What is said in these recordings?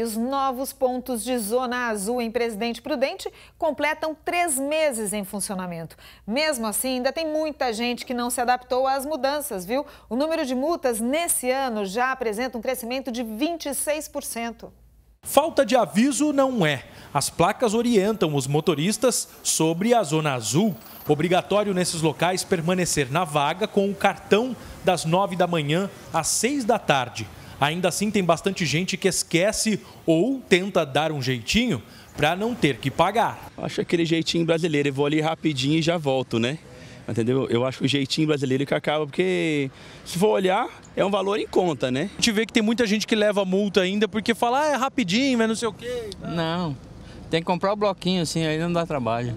Os novos pontos de Zona Azul em Presidente Prudente completam três meses em funcionamento. Mesmo assim, ainda tem muita gente que não se adaptou às mudanças, viu? O número de multas nesse ano já apresenta um crescimento de 26%. Falta de aviso não é. As placas orientam os motoristas sobre a Zona Azul. Obrigatório nesses locais permanecer na vaga com o cartão das nove da manhã às seis da tarde. Ainda assim, tem bastante gente que esquece ou tenta dar um jeitinho para não ter que pagar. Acho aquele jeitinho brasileiro, eu vou ali rapidinho e já volto, né? Entendeu? Eu acho o jeitinho brasileiro que acaba, porque se for olhar, é um valor em conta, né? A gente vê que tem muita gente que leva multa ainda porque fala, ah, é rapidinho, mas não sei o quê. Não, tem que comprar o bloquinho assim, aí não dá trabalho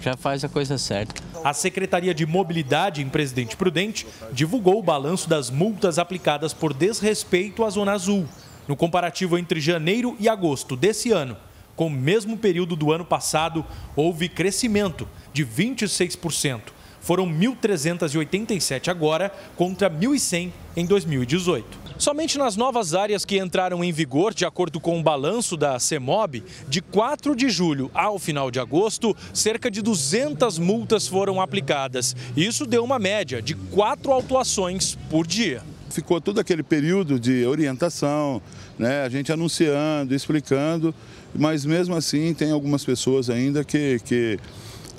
já faz a coisa certa. A Secretaria de Mobilidade em Presidente Prudente divulgou o balanço das multas aplicadas por desrespeito à Zona Azul, no comparativo entre janeiro e agosto desse ano. Com o mesmo período do ano passado, houve crescimento de 26% foram 1.387 agora contra 1.100 em 2018. Somente nas novas áreas que entraram em vigor, de acordo com o balanço da CEMOB, de 4 de julho ao final de agosto, cerca de 200 multas foram aplicadas. Isso deu uma média de 4 autuações por dia. Ficou todo aquele período de orientação, né, a gente anunciando, explicando, mas mesmo assim tem algumas pessoas ainda que, que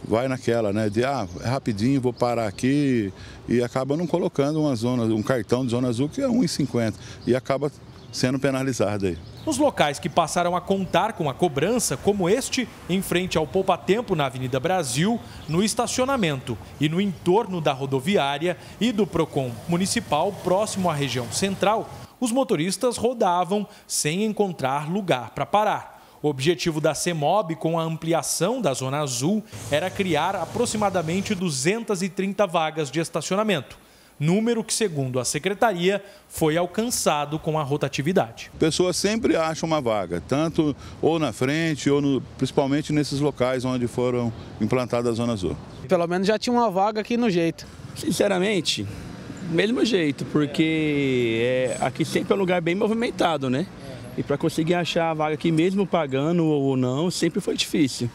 vai naquela, né? De ah, é rapidinho, vou parar aqui e acaba não colocando uma zona, um cartão de zona azul que é 1,50 e acaba sendo penalizado aí. Os locais que passaram a contar com a cobrança, como este, em frente ao Poupa Tempo na Avenida Brasil, no estacionamento e no entorno da rodoviária e do PROCON municipal, próximo à região central, os motoristas rodavam sem encontrar lugar para parar. O objetivo da CEMOB com a ampliação da Zona Azul era criar aproximadamente 230 vagas de estacionamento, número que, segundo a secretaria, foi alcançado com a rotatividade. Pessoas sempre acham uma vaga, tanto ou na frente ou no, principalmente nesses locais onde foram implantadas a Zona Azul. Pelo menos já tinha uma vaga aqui no jeito. Sinceramente, mesmo jeito, porque é, aqui sempre é um lugar bem movimentado, né? E para conseguir achar a vaga aqui, mesmo pagando ou não, sempre foi difícil.